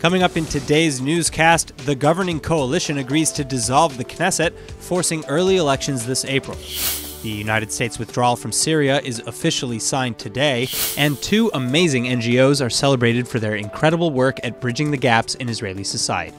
Coming up in today's newscast, the governing coalition agrees to dissolve the Knesset, forcing early elections this April. The United States withdrawal from Syria is officially signed today, and two amazing NGOs are celebrated for their incredible work at bridging the gaps in Israeli society.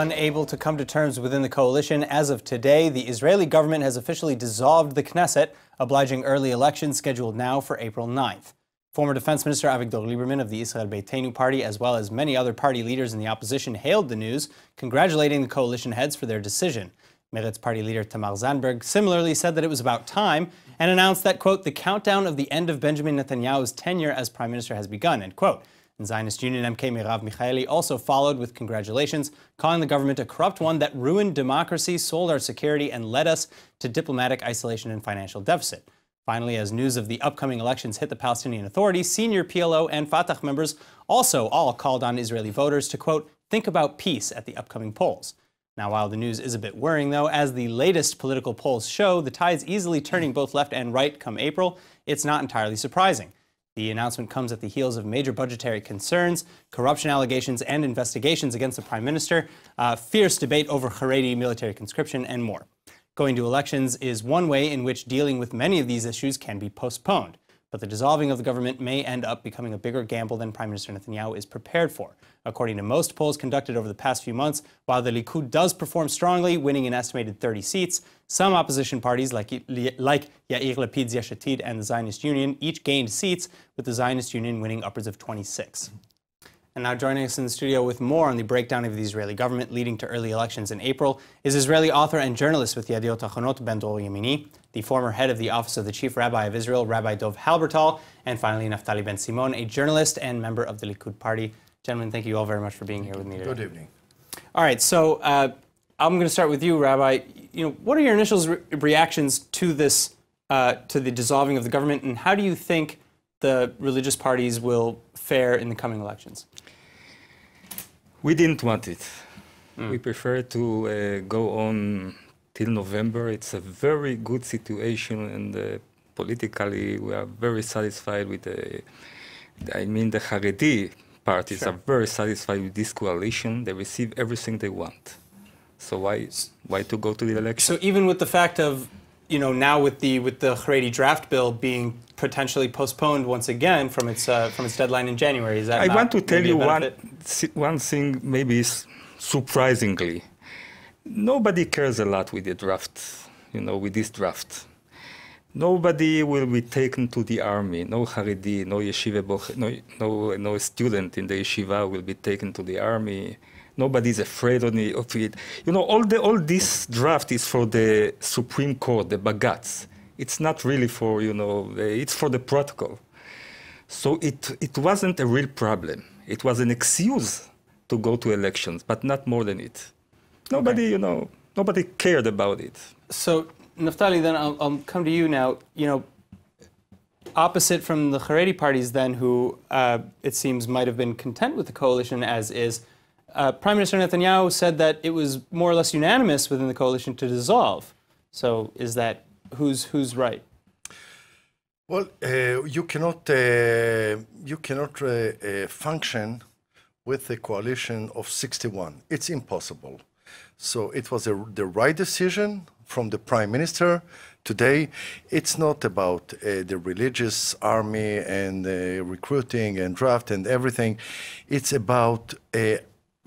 unable to come to terms within the coalition. As of today, the Israeli government has officially dissolved the Knesset, obliging early elections scheduled now for April 9th. Former Defense Minister Avigdor Lieberman of the Israel Beitenu party, as well as many other party leaders in the opposition, hailed the news, congratulating the coalition heads for their decision. Meretz party leader Tamar Zandberg similarly said that it was about time and announced that, quote, the countdown of the end of Benjamin Netanyahu's tenure as prime minister has begun, end quote. Zionist Union MK Mirav Mikhaeli also followed with congratulations, calling the government a corrupt one that ruined democracy, sold our security, and led us to diplomatic isolation and financial deficit. Finally, as news of the upcoming elections hit the Palestinian Authority, senior PLO and Fatah members also all called on Israeli voters to, quote, think about peace at the upcoming polls. Now, while the news is a bit worrying, though, as the latest political polls show, the tides easily turning both left and right come April, it's not entirely surprising. The announcement comes at the heels of major budgetary concerns, corruption allegations, and investigations against the prime minister, uh, fierce debate over Haredi military conscription, and more. Going to elections is one way in which dealing with many of these issues can be postponed but the dissolving of the government may end up becoming a bigger gamble than Prime Minister Netanyahu is prepared for. According to most polls conducted over the past few months, while the Likud does perform strongly, winning an estimated 30 seats, some opposition parties like, like Yair Lapid's Yesh Atid and the Zionist Union each gained seats, with the Zionist Union winning upwards of 26. And now joining us in the studio with more on the breakdown of the Israeli government leading to early elections in April is Israeli author and journalist with Yadiot Ahronot Ben Dor Yemini, the former head of the Office of the Chief Rabbi of Israel, Rabbi Dov Halbertal, and finally Naftali Ben Simon, a journalist and member of the Likud party. Gentlemen, thank you all very much for being here with me today. Good evening. All right, so uh, I'm going to start with you, Rabbi. You know, what are your initial re reactions to this, uh, to the dissolving of the government, and how do you think the religious parties will fare in the coming elections? We didn't want it. Mm. We prefer to uh, go on till November. It's a very good situation, and uh, politically, we are very satisfied with the. I mean, the Haredi parties sure. are very satisfied with this coalition. They receive everything they want. So why why to go to the election? So even with the fact of you know now with the with the Haredi draft bill being potentially postponed once again from its uh, from its deadline in January, is that I want to tell you one one thing maybe is surprisingly, nobody cares a lot with the draft, you know, with this draft. Nobody will be taken to the army. No Haredi, no yeshiva, no, no, no student in the yeshiva will be taken to the army. Nobody's afraid of it. You know, all, the, all this draft is for the Supreme Court, the Bagatz. It's not really for, you know, it's for the protocol. So it, it wasn't a real problem. It was an excuse to go to elections, but not more than it. Nobody, okay. you know, nobody cared about it. So, Naftali, then I'll, I'll, come to you now. You know, opposite from the Haredi parties, then, who uh, it seems might have been content with the coalition as is, uh, Prime Minister Netanyahu said that it was more or less unanimous within the coalition to dissolve. So, is that who's who's right? Well, uh, you cannot uh, you cannot uh, uh, function with a coalition of 61. It's impossible. So it was a, the right decision from the prime minister. Today, it's not about uh, the religious army and uh, recruiting and draft and everything. It's about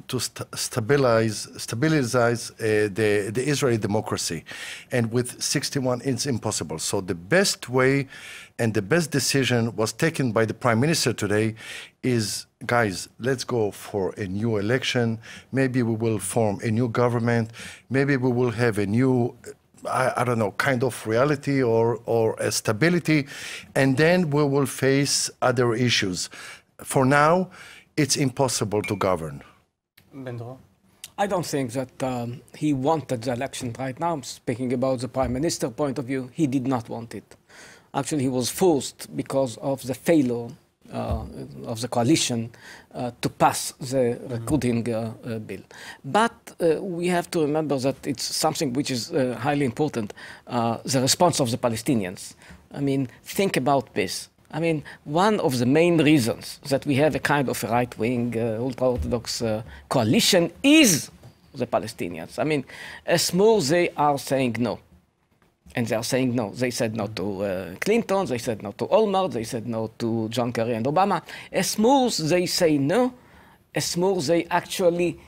to st stabilize stabilize uh, the the Israeli democracy, and with 61, it's impossible. So the best way, and the best decision was taken by the prime minister today, is guys, let's go for a new election. Maybe we will form a new government. Maybe we will have a new I, I, don't know, kind of reality or, or stability, and then we will face other issues. For now, it's impossible to govern. I don't think that um, he wanted the election right now. I'm speaking about the prime minister point of view. He did not want it. Actually, he was forced because of the failure uh, of the coalition uh, to pass the recruiting uh, uh, bill. But uh, we have to remember that it's something which is uh, highly important the response of the Palestinians. I mean, think about this. I mean, one of the main reasons that we have a kind of right-wing uh, ultra-Orthodox uh, coalition is the Palestinians. I mean, as more they are saying no. And they are saying no. They said no to uh, Clinton, they said no to Olmert, they said no to John Kerry and Obama. As more they say no, as more they actually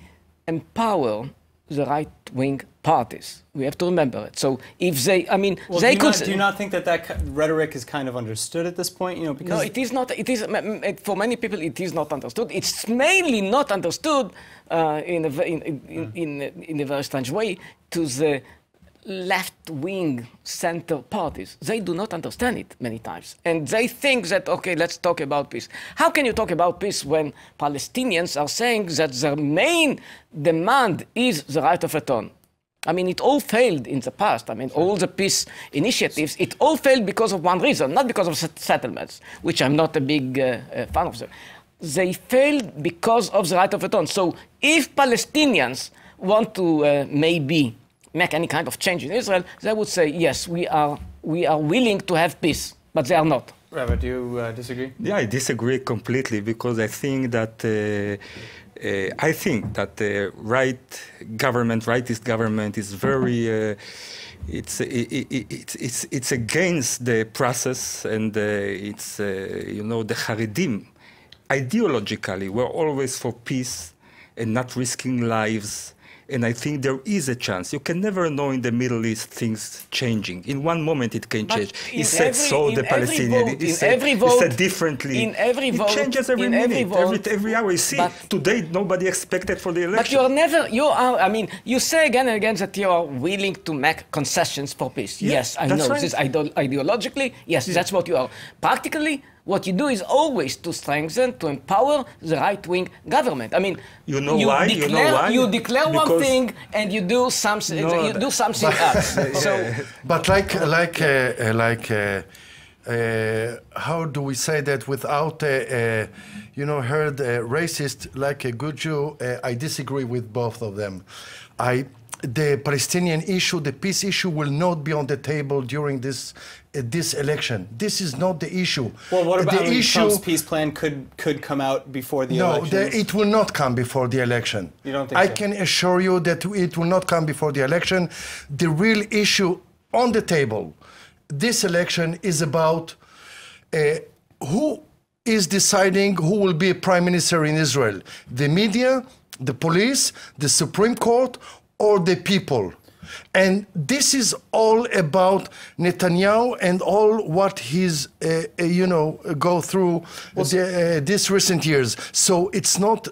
empower the right-wing parties. We have to remember it. So if they, I mean, well, they do could. Not, do you not think that that rhetoric is kind of understood at this point? You know, because no, it is not. It is for many people, it is not understood. It's mainly not understood uh, in, a, in, in, mm. in, in a very strange way to the left-wing center parties. They do not understand it many times. And they think that, okay, let's talk about peace. How can you talk about peace when Palestinians are saying that their main demand is the right of return? I mean, it all failed in the past. I mean, all the peace initiatives, it all failed because of one reason, not because of settlements, which I'm not a big uh, uh, fan of them. They failed because of the right of return. So if Palestinians want to uh, maybe make any kind of change in Israel, they would say, yes, we are, we are willing to have peace, but they are not. Robert, do you uh, disagree? Yeah, I disagree completely because I think that uh, uh, I think that the uh, right government, rightist government, is very uh, it's it, it, it, it's it's against the process and uh, it's you know the Haredim ideologically We're always for peace and not risking lives and I think there is a chance. You can never know in the Middle East things changing. In one moment it can but change. He said every, so, the Palestinian. Vote, he, said, every vote, he said differently. In every vote, it changes every minute, every, vote, every, every, hour. You see, today nobody expected for the election. But you're never, you are, I mean, you say again and again that you are willing to make concessions for peace. Yes, yes I know. Right. This is ideologically, yes, yes, that's what you are. Practically, what you do is always to strengthen, to empower the right-wing government. I mean, you know you why? Declare, you know why? You declare because one thing and you do something. No, you do something else. so, but like like uh, uh, like. Uh, uh, how do we say that without, uh, uh, you know, heard uh, racist like a good Jew? I disagree with both of them. I the Palestinian issue, the peace issue, will not be on the table during this uh, this election. This is not the issue. Well, what about the I mean, issue, Trump's peace plan could could come out before the no, election? No, it will not come before the election. You don't think I so? can assure you that it will not come before the election. The real issue on the table, this election is about uh, who is deciding who will be prime minister in Israel. The media, the police, the Supreme Court, or the people. And this is all about Netanyahu and all what he's, uh, uh you know, go through well, the, uh, these recent years. So it's not.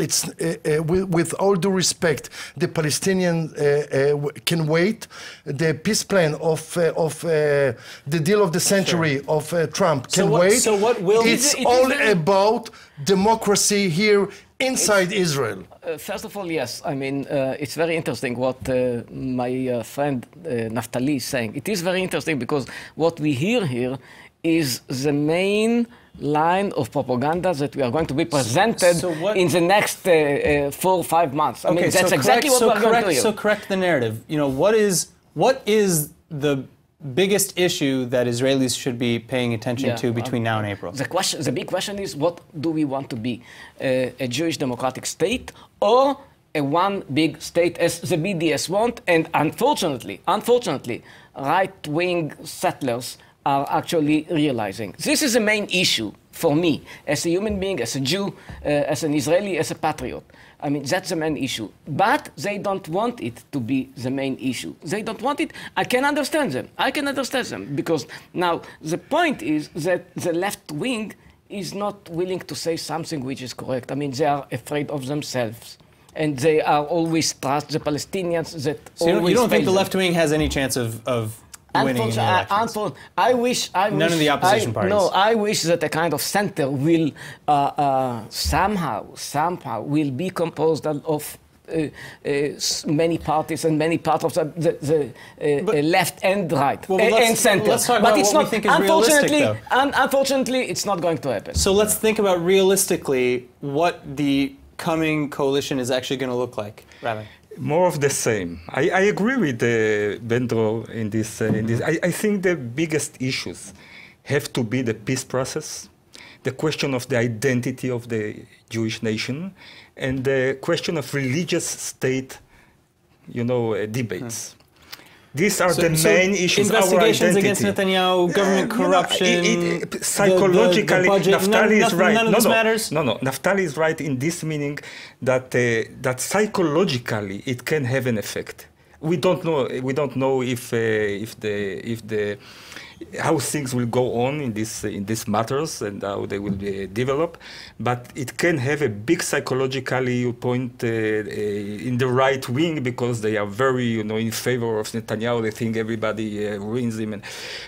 It's uh, uh with, with, all due respect, the Palestinian uh, can wait. The peace plan of of the deal of the century sure. of Trump can so what, wait. So what will? It's it, it all about democracy here inside it's, Israel? Uh, first of all, yes. I mean, uh, it's very interesting what uh, my uh, friend uh, Naftali is saying. It is very interesting because what we hear here is the main line of propaganda that we are going to be presented so, so in the next uh, four or five months. I okay, mean, that's so exactly correct, what so we're correct, going to So correct the narrative. You know, what is what is the biggest issue that Israelis should be paying attention yeah, to uh, between now and April? The question, the big question is, what do we want to be, uh, a Jewish democratic state or a one big state as the BDS want? And unfortunately, unfortunately, right-wing settlers are actually realizing. This is the main issue for me as a human being, as a Jew, uh, as an Israeli, as a patriot. I mean, that's the main issue. But they don't want it to be the main issue. They don't want it. I can understand them. I can understand them because now the point is that the left wing is not willing to say something which is correct. I mean, they are afraid of themselves. And they are always trust the Palestinians that so always. You don't think the left wing has any chance of, of Unfortunately, I, I wish I none wish, of the opposition I, parties. No, I wish that a kind of center will uh, uh, somehow, somehow, will be composed of uh, uh, many parties and many parts of the, the, the uh, left and right well, and center. but it's not, unfortunately, un unfortunately, it's not going to happen. So let's think about realistically what the coming coalition is actually going to look like, Ravi more of the same. I, I agree with uh, Bendro in this. Uh, in this. I, I think the biggest issues have to be the peace process, the question of the identity of the Jewish nation, and the question of religious state, you know, uh, debates. These are so, the main so issues. Investigations against Netanyahu, government uh, corruption. You know, it, it, psychologically, the, the, the Naftali none, is right. None no, no, matters. No, no, Naftali is right in this meaning that uh, that psychologically it can have an effect. We don't know. We don't know if uh, if the if the how things will go on in this in these matters and how they will uh, develop, but it can have a big psychologically point uh, uh, in the right wing because they are very you know in favor of Netanyahu. They think everybody ruins uh, him. And,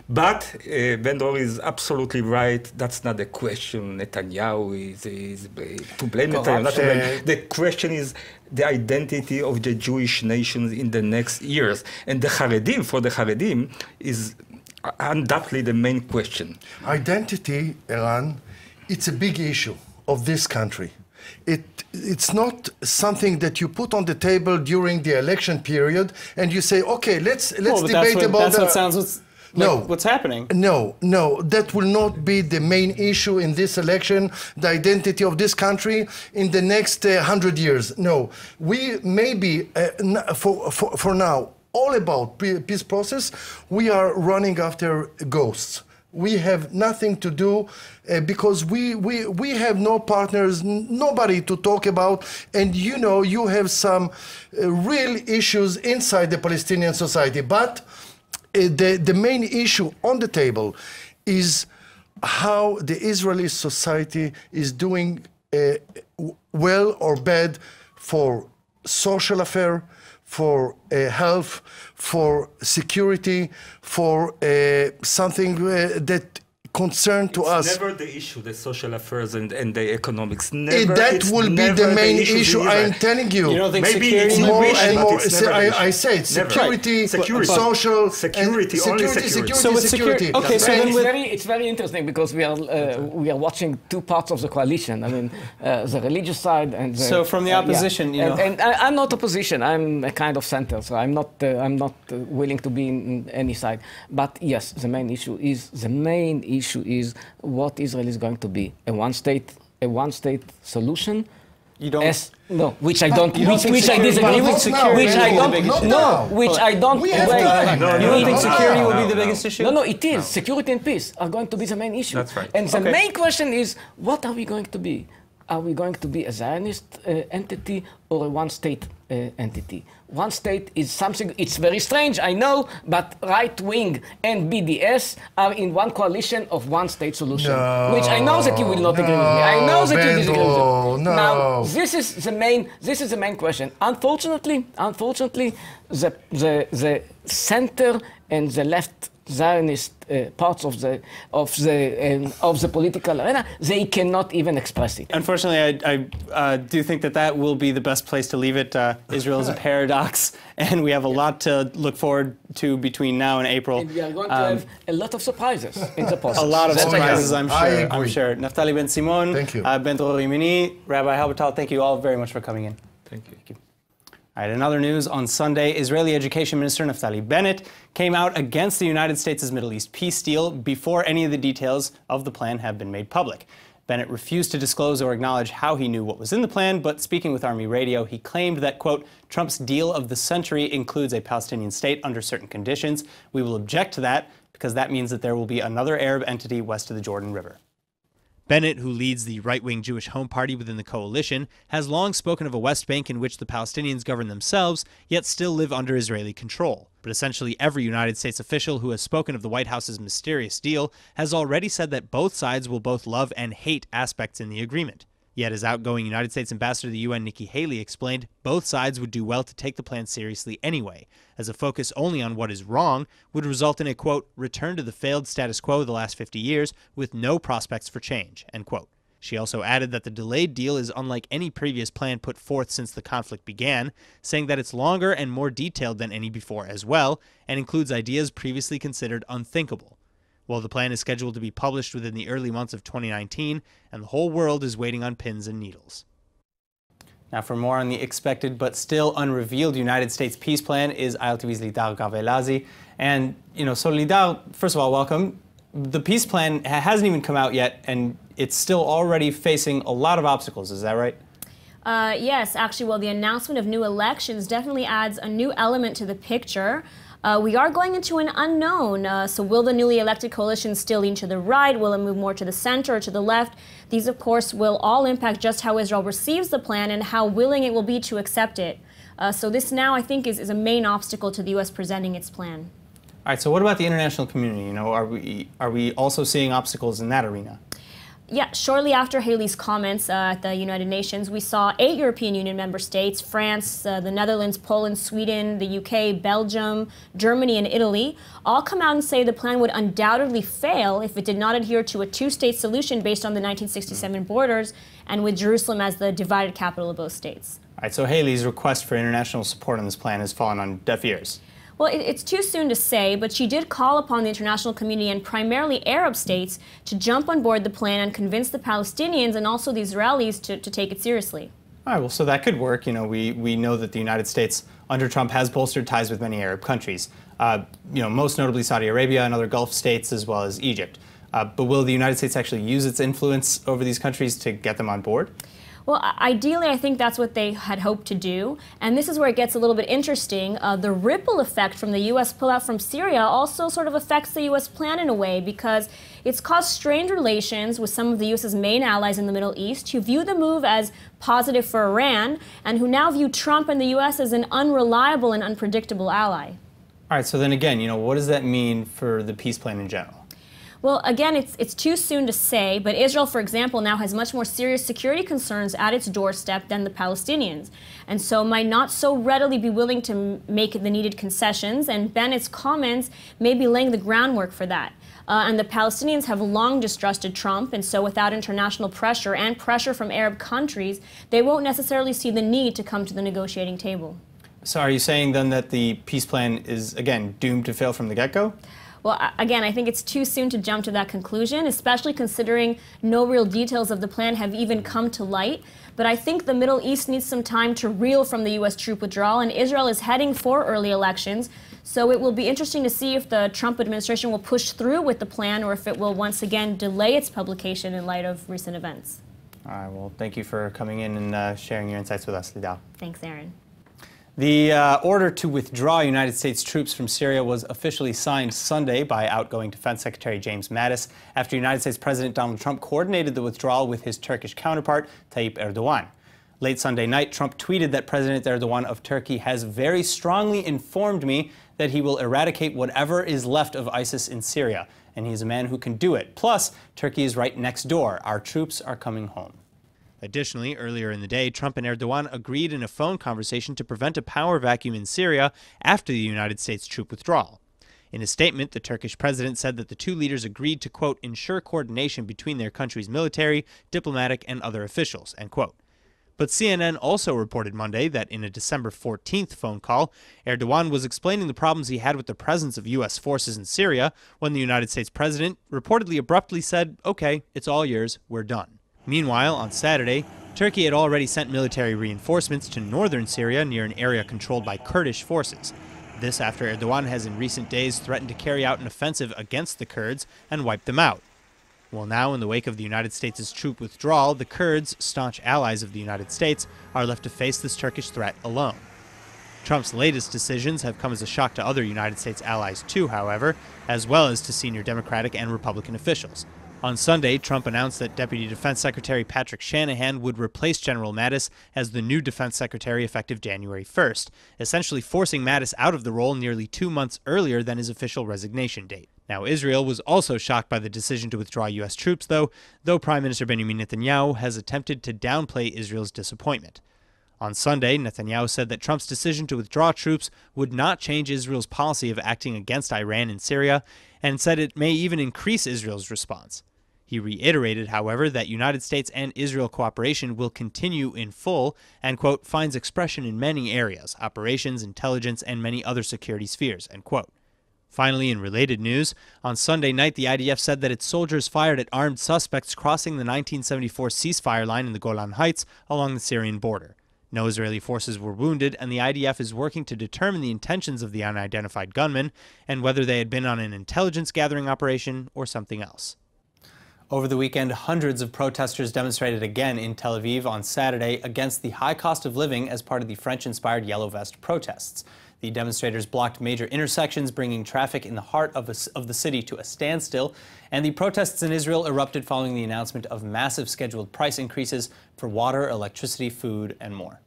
but uh, Bendor is absolutely right. That's not the question. Netanyahu is, is uh, to blame Netanyahu. Not to blame. The question is the identity of the Jewish nations in the next years. And the Haredim, for the Haredim, is undoubtedly the main question. Identity, Iran, it's a big issue of this country. It, it's not something that you put on the table during the election period and you say, okay, let's, let's well, debate what, about that. sounds like no. what's happening. No, no, that will not be the main issue in this election, the identity of this country in the next uh, 100 years. No, we maybe, uh, for, for, for now, all about peace process, we are running after ghosts. We have nothing to do uh, because we, we, we have no partners, nobody to talk about. And you know, you have some uh, real issues inside the Palestinian society. But uh, the, the main issue on the table is how the Israeli society is doing uh, well or bad for social affair, for uh, health, for security, for uh, something uh, that concern to us. Never the issue, the social affairs and, and the economics. Never, it, that will be the main the issue. issue I'm telling you. you Maybe it's more and more. It's I, I, say it's security, right. security, social security, security, security, security, So it's security. Okay, so right. then it's very, it's very interesting because we are uh, we are watching two parts of the coalition. I mean, uh, the religious side and the, so from the opposition. Uh, yeah. And, and, I, am not opposition. I'm a kind of center. So I'm not uh, I'm not uh, willing to be in any side. But yes, the main issue is the main issue issue is what Israel is going to be a one state a one state solution. You don't. As, no, which I don't. Which, don't which I disagree with. Security which I don't. no, which I don't. you don't think security will be the biggest issue? No, no, it is. Security and peace are going to be the main issue. That's right. And okay. the main question is, what are we going to be? Are we going to be a Zionist uh, entity or a one-state uh, entity. One state is something, it's very strange, I know, but right wing and BDS are in one coalition of one state solution. No, which I know that you will not no, agree with me. I know that Bendel, you disagree with me. No. Now, this is the main, this is the main question. Unfortunately, unfortunately, the, the, the center and the left Zionist uh, parts of the of the um, of the political arena, they cannot even express it. Unfortunately, I, I uh, do think that that will be the best place to leave it. Uh, Israel is a paradox, and we have a lot to look forward to between now and April. And we are going um, to have um, a lot of surprises in the process. A lot of surprises, I'm sure. I'm sure. Naftali Ben Simon, thank you. Uh, ben Rimini, Rabbi Halbertal, thank you all very much for coming in. Thank you. Thank you in other news, on Sunday, Israeli Education Minister Naftali Bennett came out against the United States' Middle East peace deal before any of the details of the plan have been made public. Bennett refused to disclose or acknowledge how he knew what was in the plan, but speaking with Army Radio, he claimed that, quote, Trump's deal of the century includes a Palestinian state under certain conditions. We will object to that because that means that there will be another Arab entity west of the Jordan River. Bennett, who leads the right wing Jewish Home Party within the coalition, has long spoken of a West Bank in which the Palestinians govern themselves, yet still live under Israeli control. But essentially, every United States official who has spoken of the White House's mysterious deal has already said that both sides will both love and hate aspects in the agreement. Yet, as outgoing United States Ambassador to the UN Nikki Haley explained, both sides would do well to take the plan seriously anyway, as a focus only on what is wrong would result in a, quote, return to the failed status quo of the last 50 years with no prospects for change, end quote. She also added that the delayed deal is unlike any previous plan put forth since the conflict began, saying that it's longer and more detailed than any before as well, and includes ideas previously considered unthinkable. Well, the plan is scheduled to be published within the early months of 2019, and the whole world is waiting on pins and needles. Now, for more on the expected but still unrevealed United States peace plan is ILTV's Lidar Gavelazi. And, you know, so Lidar, first of all, welcome. The peace plan hasn't even come out yet, and it's still already facing a lot of obstacles. Is that right? Uh, yes, actually, well, the announcement of new elections definitely adds a new element to the picture. Uh, we are going into an unknown. Uh, so, will the newly elected coalition still lean to the right? Will it move more to the center or to the left? These, of course, will all impact just how Israel receives the plan and how willing it will be to accept it. Uh, so, this now, I think, is, is a main obstacle to the U.S. presenting its plan. All right. So, what about the international community? You know, are we are we also seeing obstacles in that arena? yeah, shortly after Haley's comments uh, at the United Nations, we saw eight European Union member states France, uh, the Netherlands, Poland, Sweden, the UK, Belgium, Germany, and Italy all come out and say the plan would undoubtedly fail if it did not adhere to a two state solution based on the 1967 borders and with Jerusalem as the divided capital of both states. All right, so Haley's request for international support on this plan has fallen on deaf ears. Well, it, it's too soon to say, but she did call upon the international community and primarily Arab states to jump on board the plan and convince the Palestinians and also the Israelis to, to take it seriously. All right, well, so that could work. You know, we, we know that the United States under Trump has bolstered ties with many Arab countries, uh, you know, most notably Saudi Arabia and other Gulf states, as well as Egypt. Uh, but will the United States actually use its influence over these countries to get them on board? Well, ideally, I think that's what they had hoped to do. And this is where it gets a little bit interesting. Uh, the ripple effect from the U.S. pullout from Syria also sort of affects the U.S. plan in a way because it's caused strained relations with some of the U.S.'s main allies in the Middle East who view the move as positive for Iran and who now view Trump and the U.S. as an unreliable and unpredictable ally. All right, so then again, you know, what does that mean for the peace plan in general? Well, again, it's, it's too soon to say, but Israel, for example, now has much more serious security concerns at its doorstep than the Palestinians, and so might not so readily be willing to make the needed concessions, and Bennett's comments may be laying the groundwork for that. Uh, and the Palestinians have long distrusted Trump, and so without international pressure and pressure from Arab countries, they won't necessarily see the need to come to the negotiating table. So, are you saying then that the peace plan is, again, doomed to fail from the get go? Well, again, I think it's too soon to jump to that conclusion, especially considering no real details of the plan have even come to light. But I think the Middle East needs some time to reel from the U.S. troop withdrawal, and Israel is heading for early elections. So it will be interesting to see if the Trump administration will push through with the plan or if it will once again delay its publication in light of recent events. All right, well, thank you for coming in and uh, sharing your insights with us, Lida. Thanks, Aaron. The uh, order to withdraw United States troops from Syria was officially signed Sunday by outgoing Defense Secretary James Mattis after United States President Donald Trump coordinated the withdrawal with his Turkish counterpart, Tayyip Erdogan. Late Sunday night, Trump tweeted that President Erdogan of Turkey has very strongly informed me that he will eradicate whatever is left of ISIS in Syria, and he is a man who can do it. Plus, Turkey is right next door. Our troops are coming home. Additionally, earlier in the day, Trump and Erdogan agreed in a phone conversation to prevent a power vacuum in Syria after the United States troop withdrawal. In a statement, the Turkish president said that the two leaders agreed to, quote, ensure coordination between their country's military, diplomatic, and other officials, end quote. But CNN also reported Monday that in a December 14th phone call, Erdogan was explaining the problems he had with the presence of U.S. forces in Syria when the United States president reportedly abruptly said, okay, it's all yours, we're done. Meanwhile, on Saturday, Turkey had already sent military reinforcements to northern Syria near an area controlled by Kurdish forces. This after Erdogan has in recent days threatened to carry out an offensive against the Kurds and wipe them out. Well, now, in the wake of the United States' troop withdrawal, the Kurds, staunch allies of the United States, are left to face this Turkish threat alone. Trump's latest decisions have come as a shock to other United States allies, too, however, as well as to senior Democratic and Republican officials. On Sunday, Trump announced that Deputy Defense Secretary Patrick Shanahan would replace General Mattis as the new Defense Secretary effective January 1st, essentially forcing Mattis out of the role nearly two months earlier than his official resignation date. Now, Israel was also shocked by the decision to withdraw U.S. troops, though, though Prime Minister Benjamin Netanyahu has attempted to downplay Israel's disappointment. On Sunday, Netanyahu said that Trump's decision to withdraw troops would not change Israel's policy of acting against Iran and Syria, and said it may even increase Israel's response. He reiterated, however, that United States and Israel cooperation will continue in full and, quote, finds expression in many areas operations, intelligence, and many other security spheres, end quote. Finally, in related news, on Sunday night, the IDF said that its soldiers fired at armed suspects crossing the 1974 ceasefire line in the Golan Heights along the Syrian border. No Israeli forces were wounded, and the IDF is working to determine the intentions of the unidentified gunmen and whether they had been on an intelligence gathering operation or something else. Over the weekend, hundreds of protesters demonstrated again in Tel Aviv on Saturday against the high cost of living as part of the French inspired Yellow Vest protests. The demonstrators blocked major intersections, bringing traffic in the heart of, a, of the city to a standstill. And the protests in Israel erupted following the announcement of massive scheduled price increases for water, electricity, food, and more.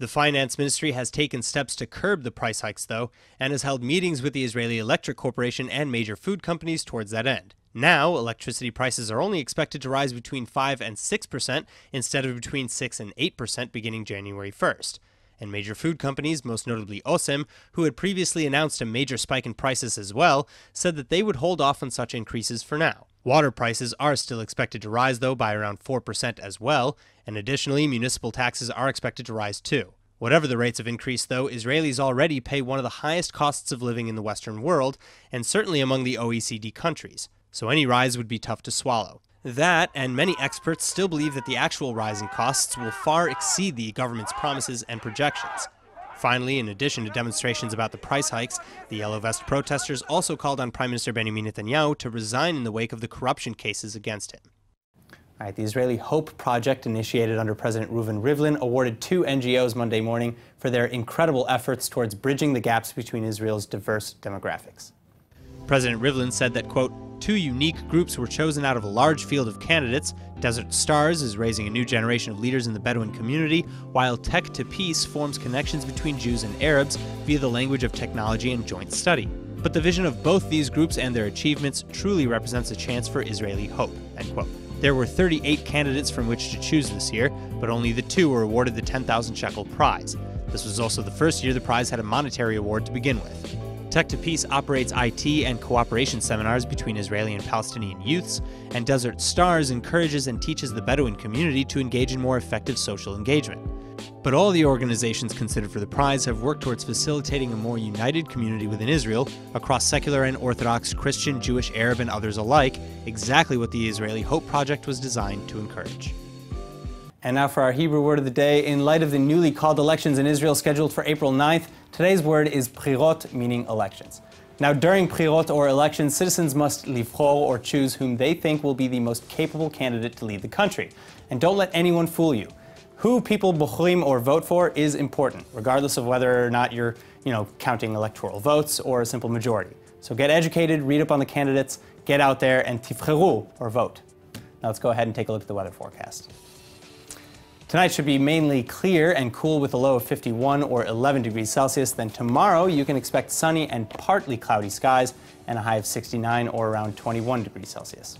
The finance ministry has taken steps to curb the price hikes, though, and has held meetings with the Israeli Electric Corporation and major food companies towards that end. Now, electricity prices are only expected to rise between 5 and 6 percent instead of between 6 and 8 percent beginning January 1st and major food companies, most notably Osem, who had previously announced a major spike in prices as well, said that they would hold off on such increases for now. Water prices are still expected to rise, though, by around 4% as well, and additionally, municipal taxes are expected to rise too. Whatever the rates of increase, though, Israelis already pay one of the highest costs of living in the Western world, and certainly among the OECD countries so any rise would be tough to swallow. That, and many experts still believe that the actual rise in costs will far exceed the government's promises and projections. Finally, in addition to demonstrations about the price hikes, the Yellow Vest protesters also called on Prime Minister Benjamin Netanyahu to resign in the wake of the corruption cases against him. All right, the Israeli Hope Project, initiated under President Reuven Rivlin, awarded two NGOs Monday morning for their incredible efforts towards bridging the gaps between Israel's diverse demographics. President Rivlin said that, quote, two unique groups were chosen out of a large field of candidates. Desert Stars is raising a new generation of leaders in the Bedouin community, while Tech to Peace forms connections between Jews and Arabs via the language of technology and joint study. But the vision of both these groups and their achievements truly represents a chance for Israeli hope, end quote. There were 38 candidates from which to choose this year, but only the two were awarded the 10,000 shekel prize. This was also the first year the prize had a monetary award to begin with. Tech to Peace operates IT and cooperation seminars between Israeli and Palestinian youths, and Desert Stars encourages and teaches the Bedouin community to engage in more effective social engagement. But all the organizations considered for the prize have worked towards facilitating a more united community within Israel across secular and Orthodox, Christian, Jewish, Arab, and others alike, exactly what the Israeli Hope Project was designed to encourage. And now for our Hebrew word of the day. In light of the newly called elections in Israel scheduled for April 9th, Today's word is prirot, meaning elections. Now, during prirot or elections, citizens must livro or choose whom they think will be the most capable candidate to lead the country. And don't let anyone fool you. Who people bochrim or vote for is important, regardless of whether or not you're, you know, counting electoral votes or a simple majority. So get educated, read up on the candidates, get out there and tifreru or vote. Now let's go ahead and take a look at the weather forecast. Tonight should be mainly clear and cool with a low of 51 or 11 degrees Celsius. Then tomorrow you can expect sunny and partly cloudy skies and a high of 69 or around 21 degrees Celsius.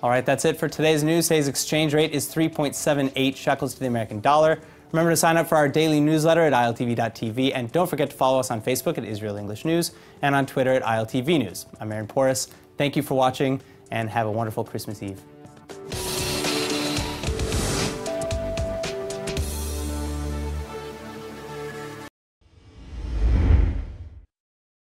All right, that's it for today's news. Today's exchange rate is 3.78 shekels to the American dollar. Remember to sign up for our daily newsletter at iltv.tv and don't forget to follow us on Facebook at Israel English News and on Twitter at ILTV News. I'm Aaron Porus. Thank you for watching and have a wonderful Christmas Eve.